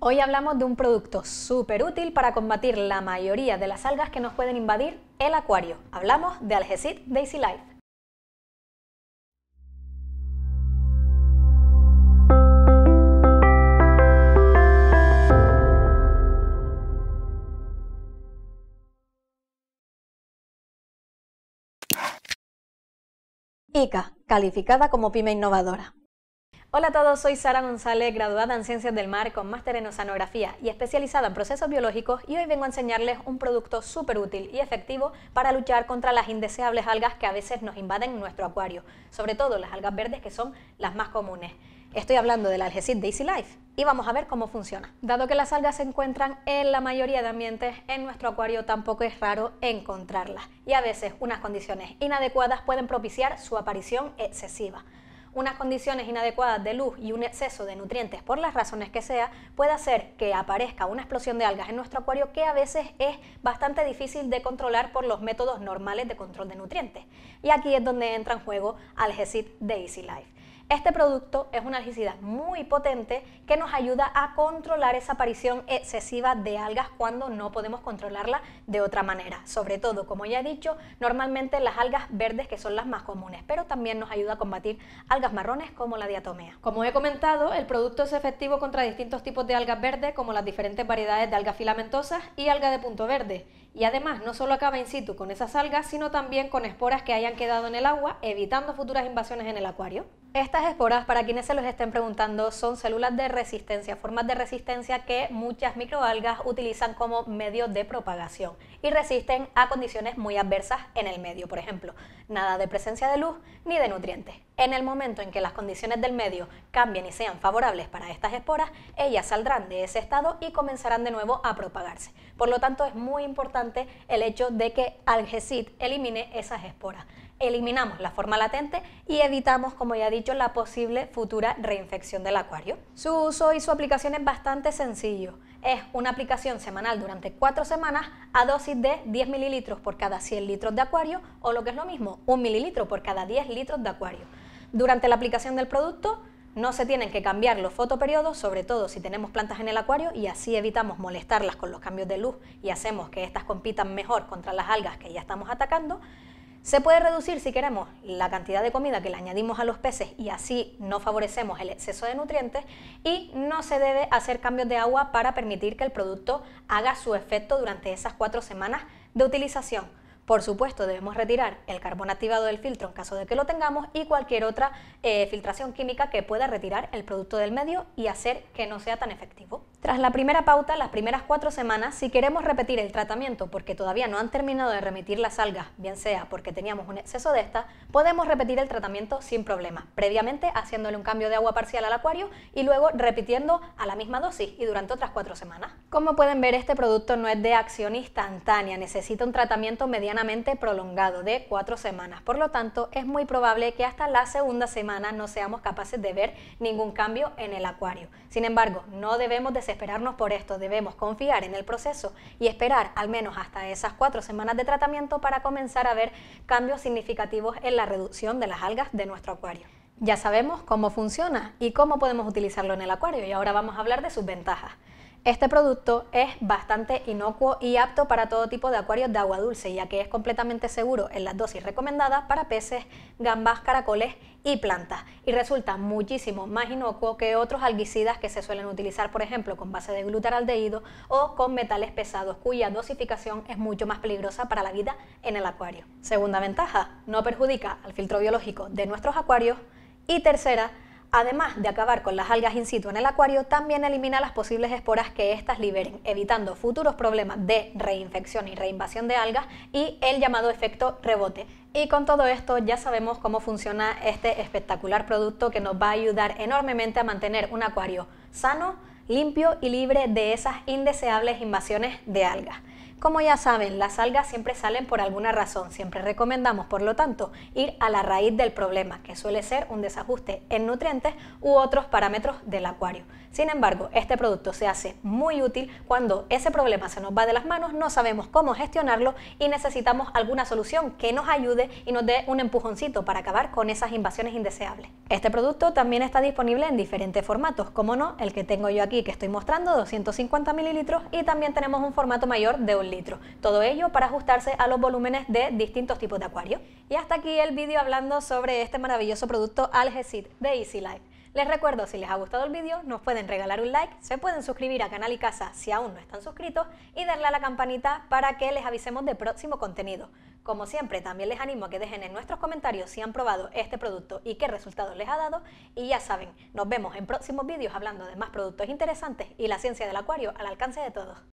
Hoy hablamos de un producto súper útil para combatir la mayoría de las algas que nos pueden invadir el acuario. Hablamos de Algecid Daisy Life. ICA, calificada como pyme innovadora. Hola a todos, soy Sara González, graduada en Ciencias del Mar con máster en Oceanografía y especializada en procesos biológicos y hoy vengo a enseñarles un producto súper útil y efectivo para luchar contra las indeseables algas que a veces nos invaden nuestro acuario, sobre todo las algas verdes que son las más comunes. Estoy hablando del algecid Daisy Life y vamos a ver cómo funciona. Dado que las algas se encuentran en la mayoría de ambientes, en nuestro acuario tampoco es raro encontrarlas y a veces unas condiciones inadecuadas pueden propiciar su aparición excesiva unas condiciones inadecuadas de luz y un exceso de nutrientes por las razones que sea, puede hacer que aparezca una explosión de algas en nuestro acuario que a veces es bastante difícil de controlar por los métodos normales de control de nutrientes. Y aquí es donde entra en juego Algecid de Easy Life. Este producto es una algicida muy potente que nos ayuda a controlar esa aparición excesiva de algas cuando no podemos controlarla de otra manera. Sobre todo, como ya he dicho, normalmente las algas verdes que son las más comunes, pero también nos ayuda a combatir algas marrones como la diatomea. Como he comentado, el producto es efectivo contra distintos tipos de algas verdes como las diferentes variedades de algas filamentosas y alga de punto verde. Y además no solo acaba in situ con esas algas, sino también con esporas que hayan quedado en el agua, evitando futuras invasiones en el acuario. Estas esporas, para quienes se los estén preguntando, son células de resistencia, formas de resistencia que muchas microalgas utilizan como medio de propagación y resisten a condiciones muy adversas en el medio, por ejemplo, nada de presencia de luz ni de nutrientes. En el momento en que las condiciones del medio cambien y sean favorables para estas esporas, ellas saldrán de ese estado y comenzarán de nuevo a propagarse. Por lo tanto, es muy importante el hecho de que Algecid elimine esas esporas. Eliminamos la forma latente y evitamos, como ya he dicho, la posible futura reinfección del acuario. Su uso y su aplicación es bastante sencillo. Es una aplicación semanal durante 4 semanas a dosis de 10 mililitros por cada 100 litros de acuario o lo que es lo mismo, 1 mililitro por cada 10 litros de acuario. Durante la aplicación del producto no se tienen que cambiar los fotoperiodos, sobre todo si tenemos plantas en el acuario y así evitamos molestarlas con los cambios de luz y hacemos que éstas compitan mejor contra las algas que ya estamos atacando. Se puede reducir, si queremos, la cantidad de comida que le añadimos a los peces y así no favorecemos el exceso de nutrientes. Y no se debe hacer cambios de agua para permitir que el producto haga su efecto durante esas cuatro semanas de utilización. Por supuesto, debemos retirar el carbón activado del filtro en caso de que lo tengamos y cualquier otra eh, filtración química que pueda retirar el producto del medio y hacer que no sea tan efectivo. Tras la primera pauta, las primeras cuatro semanas, si queremos repetir el tratamiento porque todavía no han terminado de remitir las algas, bien sea porque teníamos un exceso de esta, podemos repetir el tratamiento sin problema, previamente haciéndole un cambio de agua parcial al acuario y luego repitiendo a la misma dosis y durante otras cuatro semanas. Como pueden ver, este producto no es de acción instantánea, necesita un tratamiento medianamente prolongado de cuatro semanas, por lo tanto es muy probable que hasta la segunda semana no seamos capaces de ver ningún cambio en el acuario. Sin embargo, no debemos de esperarnos por esto, debemos confiar en el proceso y esperar al menos hasta esas cuatro semanas de tratamiento para comenzar a ver cambios significativos en la reducción de las algas de nuestro acuario. Ya sabemos cómo funciona y cómo podemos utilizarlo en el acuario y ahora vamos a hablar de sus ventajas. Este producto es bastante inocuo y apto para todo tipo de acuarios de agua dulce, ya que es completamente seguro en las dosis recomendadas para peces, gambas, caracoles y plantas, y resulta muchísimo más inocuo que otros alguicidas que se suelen utilizar, por ejemplo, con base de glutaraldehído o con metales pesados, cuya dosificación es mucho más peligrosa para la vida en el acuario. Segunda ventaja, no perjudica al filtro biológico de nuestros acuarios. Y tercera, Además de acabar con las algas in situ en el acuario, también elimina las posibles esporas que estas liberen, evitando futuros problemas de reinfección y reinvasión de algas y el llamado efecto rebote. Y con todo esto ya sabemos cómo funciona este espectacular producto que nos va a ayudar enormemente a mantener un acuario sano, limpio y libre de esas indeseables invasiones de algas. Como ya saben, las algas siempre salen por alguna razón, siempre recomendamos, por lo tanto, ir a la raíz del problema, que suele ser un desajuste en nutrientes u otros parámetros del acuario. Sin embargo, este producto se hace muy útil cuando ese problema se nos va de las manos, no sabemos cómo gestionarlo y necesitamos alguna solución que nos ayude y nos dé un empujoncito para acabar con esas invasiones indeseables. Este producto también está disponible en diferentes formatos, como no, el que tengo yo aquí que estoy mostrando, 250 mililitros, y también tenemos un formato mayor de un litro. Todo ello para ajustarse a los volúmenes de distintos tipos de acuario. Y hasta aquí el vídeo hablando sobre este maravilloso producto Algecid de Easy Life. Les recuerdo, si les ha gustado el vídeo, nos pueden regalar un like, se pueden suscribir a Canal y Casa si aún no están suscritos y darle a la campanita para que les avisemos de próximo contenido. Como siempre, también les animo a que dejen en nuestros comentarios si han probado este producto y qué resultados les ha dado. Y ya saben, nos vemos en próximos vídeos hablando de más productos interesantes y la ciencia del acuario al alcance de todos.